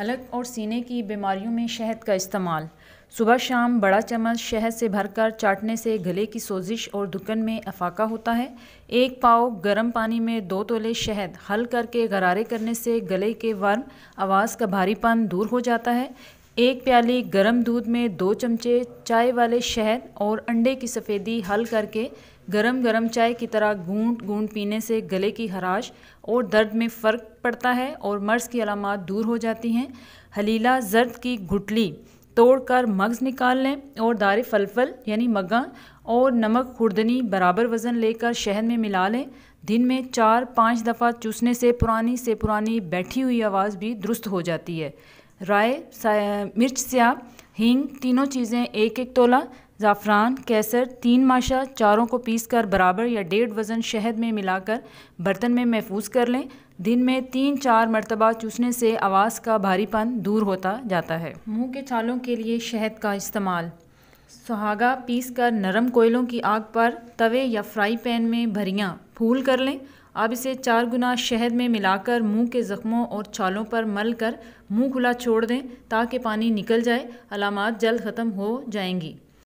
हलक और सीने की बीमारियों में शहद का इस्तेमाल सुबह शाम बड़ा चम्मच शहद से भरकर चाटने से गले की सोजिश और दुकन में अफाका होता है एक पाव गर्म पानी में दो तोले शहद हल करके गरारे करने से गले के वर्म आवाज़ का भारीपन दूर हो जाता है एक प्याली गर्म दूध में दो चमचे चाय वाले शहद और अंडे की सफ़ेदी हल करके गरम गरम चाय की तरह गूंद गूंद पीने से गले की हराश और दर्द में फ़र्क पड़ता है और मर्ज़ की अलामत दूर हो जाती हैं हलीला जर्द की गुटली तोड़कर मगज़ निकाल लें और दार फलफल यानी मगा और नमक खुर्दनी बराबर वज़न लेकर शहद में मिला लें दिन में चार पाँच दफ़ा चूसने से पुरानी से पुरानी बैठी हुई आवाज़ भी दुरुस्त हो जाती है राय मिर्च स्याह हींग तीनों चीज़ें एक एक तोला ज़ाफ़रान कैसर तीन माशा चारों को पीस कर बराबर या डेढ़ वज़न शहद में मिलाकर बर्तन में महफूज कर लें दिन में तीन चार मरतबा चूसने से आवाज़ का भारीपन दूर होता जाता है मुंह के छालों के लिए शहद का इस्तेमाल सुहागा पीस कर नरम कोयलों की आग पर तवे या फ्राई पैन में भरियाँ फूल कर लें आप इसे चार गुना शहद में मिलाकर मुंह के ज़ख्मों और छालों पर मल कर मुँह खुला छोड़ दें ताकि पानी निकल जाए अलामत जल्द ख़त्म हो जाएंगी